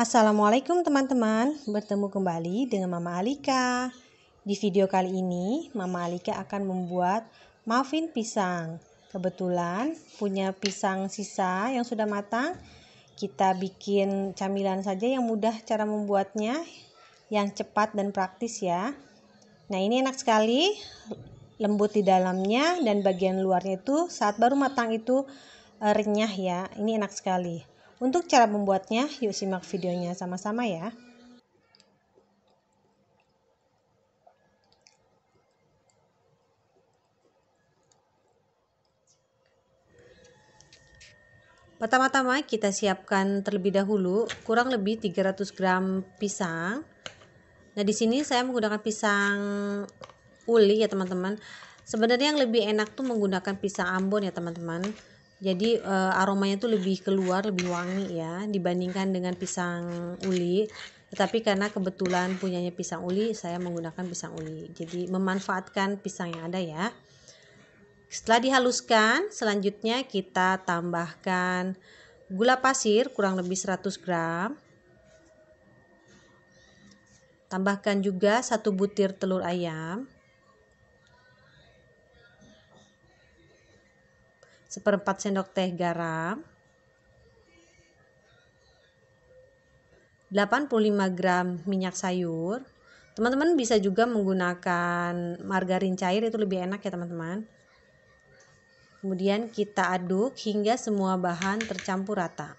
Assalamualaikum teman-teman, bertemu kembali dengan Mama Alika. Di video kali ini, Mama Alika akan membuat muffin pisang. Kebetulan punya pisang sisa yang sudah matang, kita bikin camilan saja yang mudah cara membuatnya, yang cepat dan praktis ya. Nah, ini enak sekali, lembut di dalamnya dan bagian luarnya itu saat baru matang itu eh, renyah ya. Ini enak sekali. Untuk cara membuatnya, yuk simak videonya sama-sama ya. Pertama-tama kita siapkan terlebih dahulu kurang lebih 300 gram pisang. Nah, di sini saya menggunakan pisang uli ya, teman-teman. Sebenarnya yang lebih enak tuh menggunakan pisang Ambon ya, teman-teman jadi e, aromanya tuh lebih keluar lebih wangi ya dibandingkan dengan pisang uli tetapi karena kebetulan punyanya pisang uli saya menggunakan pisang uli jadi memanfaatkan pisang yang ada ya setelah dihaluskan selanjutnya kita tambahkan gula pasir kurang lebih 100 gram tambahkan juga satu butir telur ayam seperempat sendok teh garam, 85 gram minyak sayur. Teman-teman bisa juga menggunakan margarin cair itu lebih enak ya teman-teman. Kemudian kita aduk hingga semua bahan tercampur rata.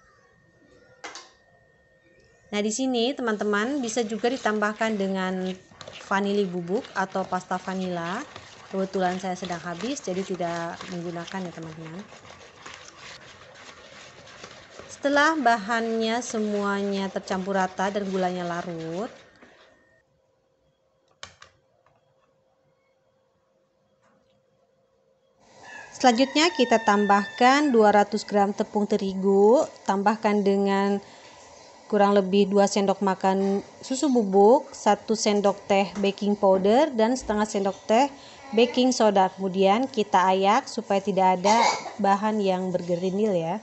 Nah, di sini teman-teman bisa juga ditambahkan dengan vanili bubuk atau pasta vanila kebetulan saya sedang habis jadi tidak menggunakan ya teman-teman setelah bahannya semuanya tercampur rata dan gulanya larut Selanjutnya kita tambahkan 200 gram tepung terigu, tambahkan dengan kurang lebih 2 sendok makan susu bubuk, 1 sendok teh baking powder dan setengah sendok teh baking soda. Kemudian kita ayak supaya tidak ada bahan yang bergerindil ya.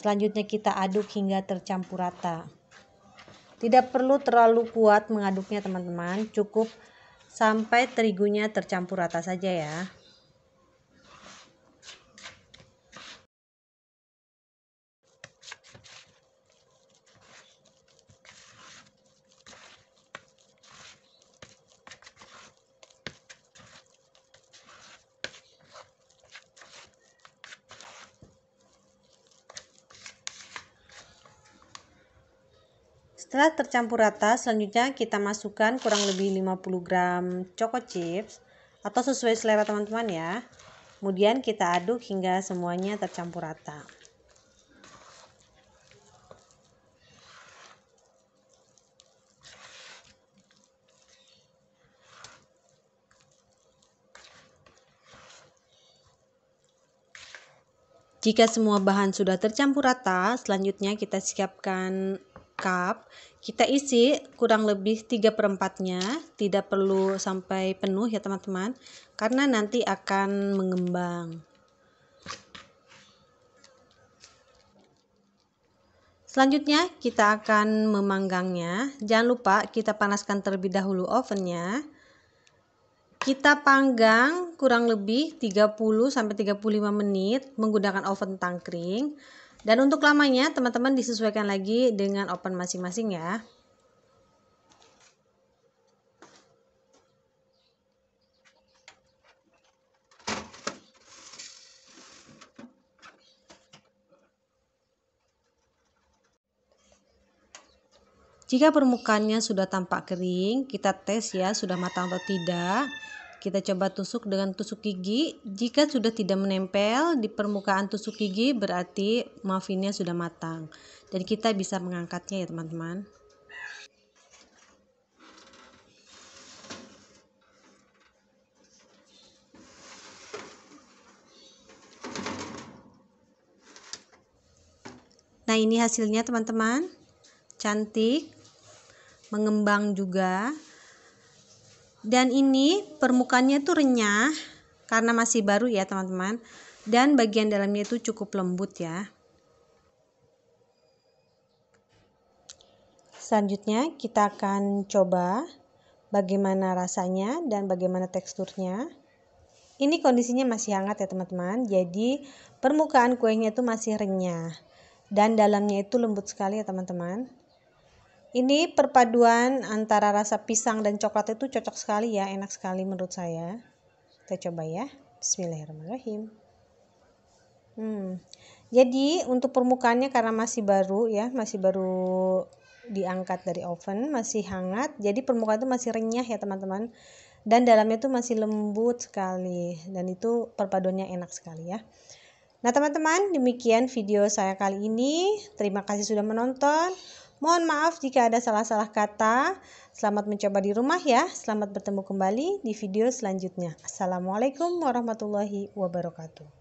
Selanjutnya kita aduk hingga tercampur rata. Tidak perlu terlalu kuat mengaduknya teman-teman, cukup sampai terigunya tercampur rata saja ya. Setelah tercampur rata, selanjutnya kita masukkan kurang lebih 50 gram choco chips atau sesuai selera teman-teman ya. Kemudian kita aduk hingga semuanya tercampur rata. Jika semua bahan sudah tercampur rata, selanjutnya kita siapkan cup kita isi kurang lebih 3 perempatnya tidak perlu sampai penuh ya teman-teman karena nanti akan mengembang selanjutnya kita akan memanggangnya jangan lupa kita panaskan terlebih dahulu ovennya kita panggang kurang lebih 30-35 menit menggunakan oven tangkring dan untuk lamanya teman-teman disesuaikan lagi dengan open masing-masing ya. Jika permukaannya sudah tampak kering, kita tes ya sudah matang atau tidak. Kita coba tusuk dengan tusuk gigi. Jika sudah tidak menempel di permukaan tusuk gigi berarti muffinnya sudah matang. Dan kita bisa mengangkatnya ya teman-teman. Nah ini hasilnya teman-teman. Cantik. Mengembang juga dan ini permukaannya tuh renyah karena masih baru ya teman-teman dan bagian dalamnya itu cukup lembut ya selanjutnya kita akan coba bagaimana rasanya dan bagaimana teksturnya ini kondisinya masih hangat ya teman-teman jadi permukaan kuenya itu masih renyah dan dalamnya itu lembut sekali ya teman-teman ini perpaduan antara rasa pisang dan coklat itu cocok sekali ya, enak sekali menurut saya. Kita coba ya. Bismillahirrahmanirrahim. Hmm. Jadi untuk permukaannya karena masih baru ya, masih baru diangkat dari oven, masih hangat. Jadi permukaan itu masih renyah ya, teman-teman. Dan dalamnya itu masih lembut sekali dan itu perpaduannya enak sekali ya. Nah, teman-teman, demikian video saya kali ini. Terima kasih sudah menonton. Mohon maaf jika ada salah-salah kata. Selamat mencoba di rumah ya. Selamat bertemu kembali di video selanjutnya. Assalamualaikum warahmatullahi wabarakatuh.